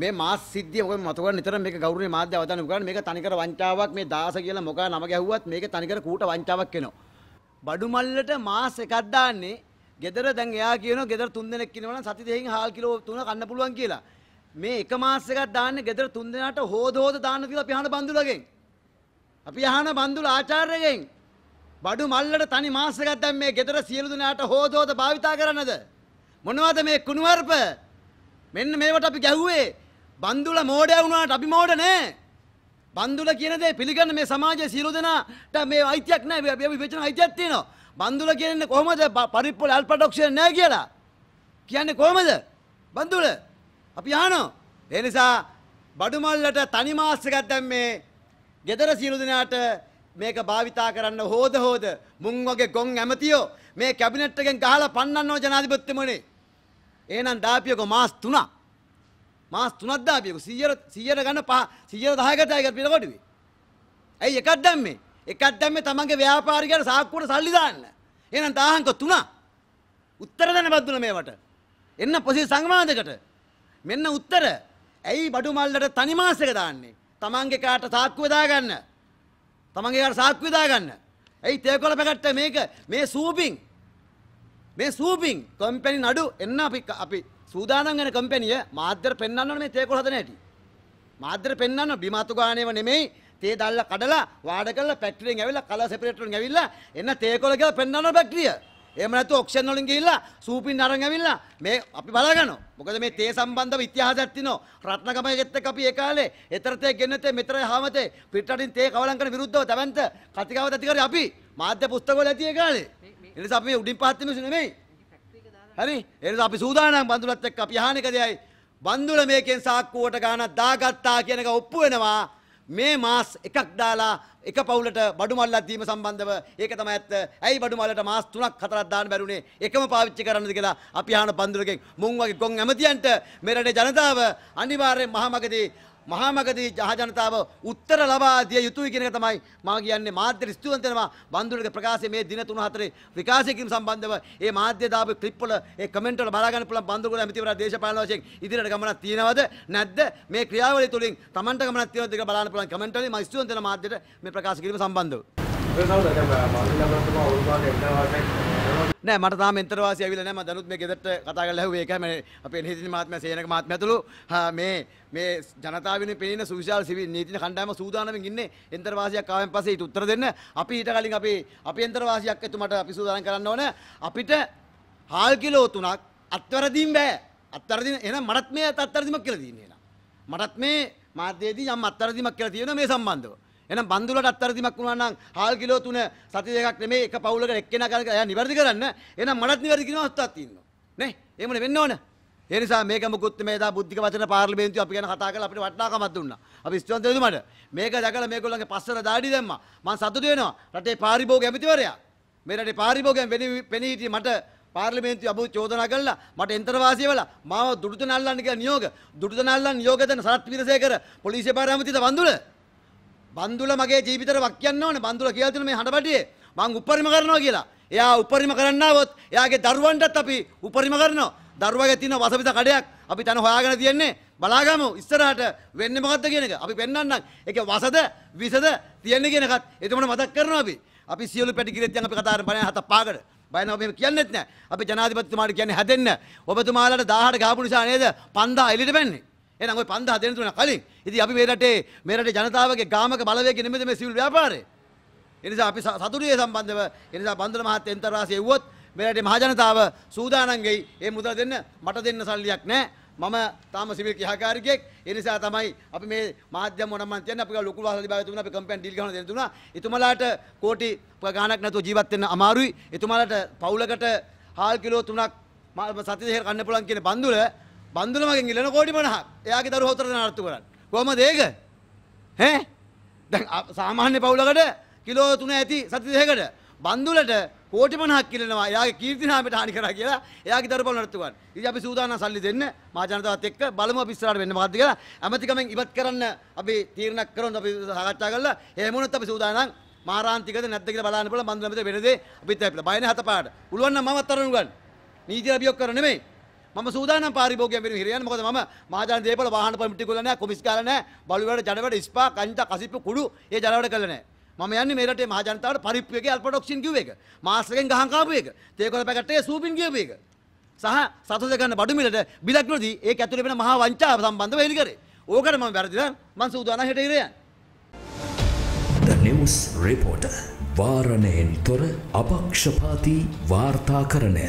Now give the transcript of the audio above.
මේ මාස් සිද්ධිය මොකද මතු කරන්නේ නිතරම මේක ගෞරවනීය මාධ්‍ය අවධානය යොමු කරන්නේ මේක තනිකර වංචාවක් මේ 10 කියලා මොකක් නම ගැහුවත් මේක තනිකර කූට වංචාවක් වෙනවා බඩු මල්ලට මාස් එකක් දාන්නේ ගෙදර දැන් එයා කියනවා ගෙදර තුන් දෙනෙක් ඉන්නවා නම් සති දෙකකින් හාල් කිලෝ තුන කන්න පුළුවන් කියලා මේ එක මාස් එකක් දාන්නේ ගෙදර තුන් දෙනාට හොද හොද දාන්න කියලා අපි අහන බන්දුලගෙන් අපි අහන බන්දුල ආචාර්යගෙන් බඩු මල්ලට තනි මාස් එකක් දැන් මේ ගෙදර සියලු දෙනාට හොද හොද භාවිතා කරන්නද මොනවද මේ කුණුවarp මෙන්න මේවට අපි ගැහුවේ බන්දුල මෝඩය වුණාට අපි මෝඩ නෑ. බන්දුල කියන දේ පිළිගන්න මේ සමාජයේ සියලු දෙනාට මේ අයිතියක් නෑ. අපි වෙචන අයිතියක් තියෙනවා. බන්දුල කියන්නේ කොහමද පරිප්පල ඇල්ෆා ඔක්සිජන් නෑ කියලා? කියන්නේ කොහමද? බන්දුල අපි අහනවා. ඒ නිසා බඩු මල්ලට තනි මාස් එකක් දැම්මේ. gedara සියලු දෙනාට මේක භාවිතා කරන්න හෝද හෝද මුං වගේ ගොන් ඇමතියෝ මේ කැබිනට් එකෙන් ගහලා පන්නන්නෝ ජනාධිපතිතුමනේ. එහෙනම් ඩාපියකෝ මාස් 3ක් මාස් තුනක් දාපියකෝ 100 100ට ගන්න පහ 110කට අයකට පිළ කොටුවේ. ඇයි එකක් දැම්මේ? එකක් දැම්මේ තමන්ගේ ව්‍යාපාරිකයන් සාක්කුවට සල්ලි දාන්න. එහෙනම් දාහන්ක තුන. උත්තර දෙන්න බද්දුන මේවට. එන්න පොසි සංවාදයකට. මෙන්න උත්තර. ඇයි බඩු මල්ලට තනි මාස් එක දාන්නේ? තමන්ගේ කාට සාක්කුව දාගන්න. තමන්ගේ කාට සාක්කුව දාගන්න. ඇයි තේකොළ පැකට්ට මේක මේ සූපින්. මේ සූපින් කම්පැනි නඩු එන්න අපි අපි සූදානම් වෙන කම්පැනිය මාධ්‍යර පෙන්වන්න ඕනේ මේ තේකොළ හදන හැටි. මාධ්‍යර පෙන්වන්න බිමාතු ගානේව නෙමෙයි තේ දැල්ලා කඩලා වාඩ කරලා ෆැක්ටරියෙන් ඇවිල්ලා කලර් සෙපරේටරෙන් ඇවිල්ලා එන්න තේකොළ කියලා පෙන්වන්න ෆැක්ටරිය. එහෙම නැත්නම් ඔක්ෂන් වලින් ගිහිල්ලා සූපින් අරන් ඇවිල්ලා මේ අපි බලාගනවා. මොකද මේ තේ සම්බන්ධව ඉතිහාසයක් තියෙනවා. රත්නගමගෙත් එක්ක අපි ඒ කාලේ ඊතර තේ ගෙන්නතේ මෙතර හාමතේ පිටරටින් තේ කවලම් කරන විරුද්ධව තවන්ත කතිකාවත අධිකාරී අපි මාධ්‍ය පුස්තකවල ඇති ඒ කාලේ. ඒ නිසා අපි උඩින් පහත් වෙන්නේ නෙමෙයි. හරි එනිසා අපි සූදානම් බඳුලත් එක්ක අපි අහන එක දෙයයි බඳුල මේකෙන් සාක්කුවට ගාණක් දාගත්තා කියන එක ඔප්පු වෙනවා මේ මාස් එකක් දාලා එක පවුලට බඩු මල්ලක් දීම සම්බන්ධව ඒක තමයි ඇත්ත. ඇයි බඩු මල්ලට මාස් 3ක් 4ක් දාන්න බැරුනේ? එකම පාවිච්චි කරන්නද කියලා අපි අහන බඳුලකෙන් මුන් වගේ ගොන් ඇමතියන්ට මේ රටේ ජනතාව අනිවාර්යෙන් මහමගදී මහාමගදී ජහජනතාව උත්තර ලබා දිය යුතුයි කියන එක තමයි මා කියන්නේ මාධ්‍යට ස්තුතිවන්ත වෙනවා බන්දුලගේ ප්‍රකාශය මේ දින 3-4 විකාශය කිරීම සම්බන්ධව ඒ මාධ්‍ය දාපු ක්ලිප් වල ඒ කමෙන්ට් වල බලා ගන්න පුළුවන් බන්දුලගේ ඇමතිවරයා දේශපාලන වශයෙන් ඉදිරියට ගමනක් තියෙනවද නැද්ද මේ ක්‍රියාවලිය තුලින් Tamanට ගමනක් තියෙනවද කියලා බලන්න පුළුවන් කමෙන්ට් වලින් මම ස්තුතිවන්ත වෙනවා මාධ්‍යට මේ ප්‍රකාශ කිරීම සම්බන්ධව ඒක සමහරවිට බන්දුලගේ අවුල් වලට එන්න වාසයක් නෑ මට තාම එන්තර වාසිය ඇවිල්ලා නෑ මම දනුත් මේ ගෙදරට කතා කරලා ඇහුවේ ඒකයි මම අපේ නීතිඥ මහත්මයා සේනක මහත්මයාතුළු මේ මේ ජනතාව වෙනුවෙන් පෙනෙන සුවිශාල සිවිල් නීතිඥ කණ්ඩායම සූදානමින් ඉන්නේ එන්තර වාසියක් ආවෙන් පස්සේ ඊට උත්තර දෙන්න අපි ඊට කලින් අපි අපි එන්තර වාසියක් එතුමට අපි සූදානම් කරන්න ඕන අපිට හාල් කිලෝ තුනක් අත්වරදීම් බෑ අත්තරදින එහෙනම් මටත් මේ අත්තරදිමක් කියලා තියෙනවා එහෙනම් මටත් මේ මාධ්‍යයේදී යම් අත්තරදිමක් කියලා තියෙනවා මේ සම්බන්ධව එහෙනම් බන්දුලට අත්තරදීමක් වුණා නම් හාල් කිලෝ 3 සති දෙකක් නෙමෙයි එක පවුලකට එක්කෙනා කරන එයා නිවැරදි කරන්න. එහෙනම් මටත් නිවැරදි කියන අවස්ථාවක් තියෙනවා. නේ? එහෙමනේ වෙන්න ඕන. ඒ නිසා මේක මුකුත් මේ දා බුද්ධික වචන පාර්ලිමේන්තුව අපි ගැන කතා කරලා අපිට වටිනාකමක් දුන්නා. අපි ස්තුතිවන්ත වෙමු මේක දැකලා මේගොල්ලන්ගේ පස්සට දාඩි දැම්මා. මම සතුටු වෙනවා. රටේ පාරිභෝගික ඇමතිවරයා. මේ රටේ පාරිභෝගිකයන් වෙණි හිටියේ මට පාර්ලිමේන්තුවේ අබු චෝදනා කළා මට එන්තරවාසිය වෙලා මාව දුටුතනල්ලන්න කියලා නියෝග දුටුතනල්ලන් නියෝග දෙන සරත් විරසේකර පොලිසිය පාරාමතිත වඳුර බන්දුල මගේ ජීවිතර වක් කියන්න ඕන බන්දුල කියලා තියෙන මේ හඬබඩියේ මං උපරිම කරනවා කියලා. එයා උපරිම කරන්න આવොත් එයාගේ දරුවන්ටත් අපි උපරිම කරනවා. දරුවාගේ තියෙන වසපිත කඩයක් අපි තන හොයාගෙන තියෙන්නේ. බලාගමු ඉස්සරහට වෙන්නේ මොකද්ද කියන එක. අපි පෙන්වන්නම්. ඒකේ වසද විසද තියෙන්නේ කියන එකත් එතකොට මතක් කරනවා අපි. අපි සියලු පැටිකිරියත් යන අපි කතා කරන බණ හත පාකට. බයනව මෙහෙම කියන්නෙත් නෑ. අපි ජනාධිපතිතුමාට කියන්නේ හැදෙන්න. ඔබතුමාලට 1000ට ගහපු නිසා නේද 5000 එළියට බැන්නේ. එහෙනම් ওই 5000 දෙන තුන කලින් ඉතින් අපි මේ රටේ මේ රටේ ජනතාවගේ ගාමක බලවේගය නෙමෙයි මේ සිවිල් ව්‍යාපාරය ඒ නිසා අපි සතුටියේ සම්බන්ධව ඒ නිසා බන්දන මහත් එන්තරාසිය එව්වොත් මේ රටේ මහ ජනතාව සූදානම් වෙයි ඒ මුදල් දෙන්න මට දෙන්න සල්ලියක් නැහැ මම තාම සිවිල් ක්‍රියාකාරිකයෙක් ඒ නිසා තමයි අපි මේ මාධ්‍යම මොනම මන් කියන්නේ අපි ලොකු වාසල විභාගය තුන අපි කම්පැනි ඩීල් ගන්න දෙන්න තුනා එතුමලාට කෝටි ගාණක් නැතුව ජීවත් වෙන්න අමාරුයි එතුමලාට පවුලකට හාල් කිලෝ 3ක් සති දෙකකට කන්න පුළුවන් කියන බන්දුල බන්දුලමගෙන් ඉල්ලන කෝටි 50ක්. එයාගේ දරුවෝ හතර දෙනාට කරන්න. කොහමද ඒක? ඈ? දැන් සාමාන්‍ය පවුලකට කිලෝ 3 ඇති සති දෙකකට බන්දුලට කෝටි 50ක් ඉල්ලනවා. එයාගේ කීර්තිනාමයට හානි කරා කියලා එයාගේ දරුවෝ නඩත්තු කරන්න. ඉතින් අපි සූදානම් සල්ලි දෙන්න මා ජනතාවත් එක්ක බලමු අපි ඉස්සරහට වෙන්න මොකද්ද කියලා. ඇමතිකමෙන් ඉවත් කරන්න අපි තීරණයක් කරනවා අපි සාකච්ඡා කරලා එහෙම වුණොත් අපි සූදානම් මාරාන්තිකද නැද්ද කියලා බලන්න බලන්න බන්දුලමද වෙනදේ අපිත් අපිට බයනේ හතපාට. පුළුවන් නම් මමත් අරන් උගන්න. නීතිය අභියෝග කරන්නේ නෙමෙයි. මම සූදානම් පාරිභෝගිකයන් වෙනුවෙන් හිරයන් මොකද මම මහජන දේපල වාහන පමිටි කරලා නැහැ කොමිස් කාලා නැහැ බලු වැඩ ජන වැඩ ස්පා කංච කසිප්පු කුඩු ඒ ජන වැඩ කළා නැහැ මම යන්නේ මේ රටේ මහජනතාවට පරිප්පු එකේ අල්පඩොක්සින් කිව්ව එක මාස් එකෙන් ගහන් කාපු එක තේකොළ පැකට් එකේ සූපින් කියපු එක සහ සතුට ගන්න බඩු මිලට බිලක් නොදී ඒක ඇතුලේ වෙන මහා වංචාව සම්බන්ධව හෙලි කරේ ඕකට මම වැරදිලා මම සූදානම් හෙට ඉරයන් The News Reporter වාරණයෙන් තොර අපක්ෂපාති වාර්තාකරණය